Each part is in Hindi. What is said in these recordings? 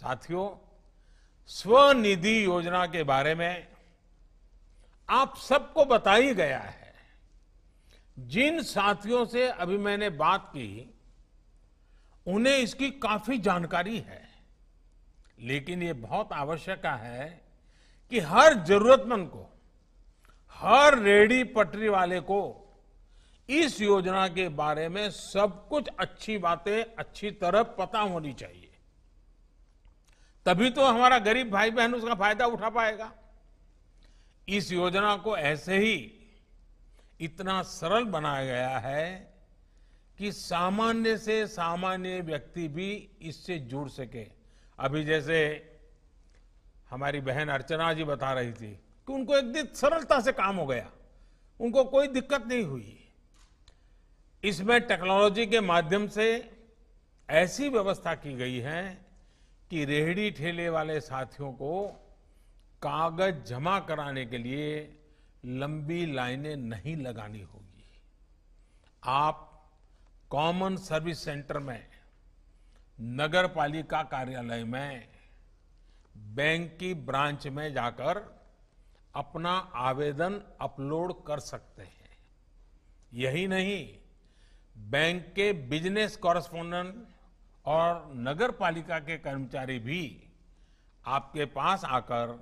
साथियों स्वनिधि योजना के बारे में आप सबको बता ही गया है जिन साथियों से अभी मैंने बात की उन्हें इसकी काफी जानकारी है लेकिन ये बहुत आवश्यक है कि हर जरूरतमंद को हर रेडी पटरी वाले को इस योजना के बारे में सब कुछ अच्छी बातें अच्छी तरह पता होनी चाहिए तभी तो हमारा गरीब भाई बहन उसका फायदा उठा पाएगा इस योजना को ऐसे ही इतना सरल बनाया गया है कि सामान्य से सामान्य व्यक्ति भी इससे जुड़ सके अभी जैसे हमारी बहन अर्चना जी बता रही थी कि उनको एक दिन सरलता से काम हो गया उनको कोई दिक्कत नहीं हुई इसमें टेक्नोलॉजी के माध्यम से ऐसी व्यवस्था की गई है कि रेहड़ी ठेले वाले साथियों को कागज जमा कराने के लिए लंबी लाइनें नहीं लगानी होगी आप कॉमन सर्विस सेंटर में नगर पालिका कार्यालय में बैंक की ब्रांच में जाकर अपना आवेदन अपलोड कर सकते हैं यही नहीं बैंक के बिजनेस कॉरेस्पोंडेंट और नगर पालिका के कर्मचारी भी आपके पास आकर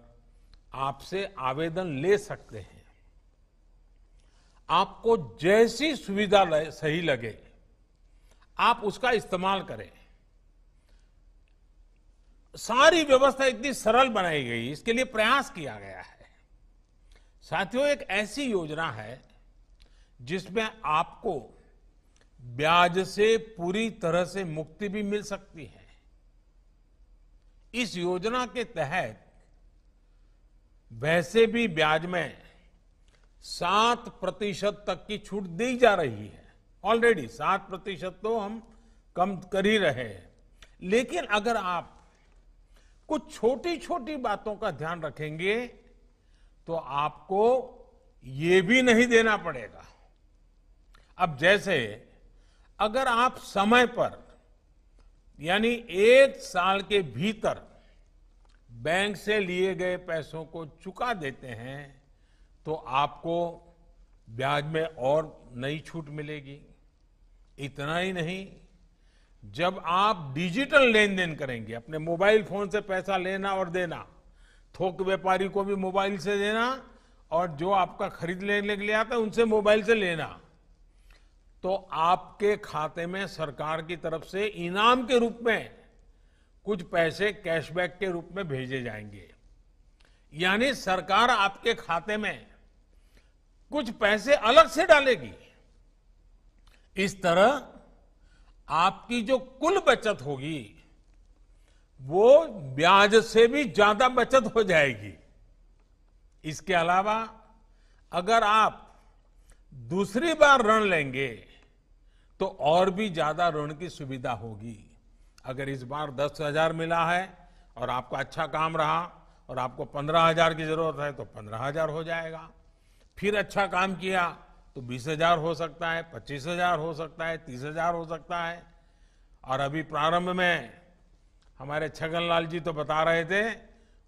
आपसे आवेदन ले सकते हैं आपको जैसी सुविधा सही लगे आप उसका इस्तेमाल करें सारी व्यवस्था इतनी सरल बनाई गई इसके लिए प्रयास किया गया है साथियों एक ऐसी योजना है जिसमें आपको ब्याज से पूरी तरह से मुक्ति भी मिल सकती है इस योजना के तहत वैसे भी ब्याज में सात प्रतिशत तक की छूट दी जा रही है ऑलरेडी सात प्रतिशत तो हम कम कर ही रहे हैं लेकिन अगर आप कुछ छोटी छोटी बातों का ध्यान रखेंगे तो आपको ये भी नहीं देना पड़ेगा अब जैसे अगर आप समय पर यानी एक साल के भीतर बैंक से लिए गए पैसों को चुका देते हैं तो आपको ब्याज में और नई छूट मिलेगी इतना ही नहीं जब आप डिजिटल लेन देन करेंगे अपने मोबाइल फोन से पैसा लेना और देना थोक व्यापारी को भी मोबाइल से देना और जो आपका खरीद लेने के लिए आता है उनसे मोबाइल से लेना तो आपके खाते में सरकार की तरफ से इनाम के रूप में कुछ पैसे कैशबैक के रूप में भेजे जाएंगे यानी सरकार आपके खाते में कुछ पैसे अलग से डालेगी इस तरह आपकी जो कुल बचत होगी वो ब्याज से भी ज्यादा बचत हो जाएगी इसके अलावा अगर आप दूसरी बार ऋण लेंगे तो और भी ज्यादा ऋण की सुविधा होगी अगर इस बार दस हजार मिला है और आपका अच्छा काम रहा और आपको पंद्रह हजार की जरूरत है तो पंद्रह हजार हो जाएगा फिर अच्छा काम किया तो बीस हजार हो सकता है पच्चीस हजार हो सकता है तीस हजार हो सकता है और अभी प्रारंभ में हमारे छगन लाल जी तो बता रहे थे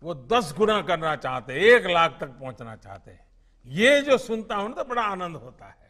वो दस गुना करना चाहते एक लाख तक पहुंचना चाहते हैं ये जो सुनता हूं तो बड़ा आनंद होता है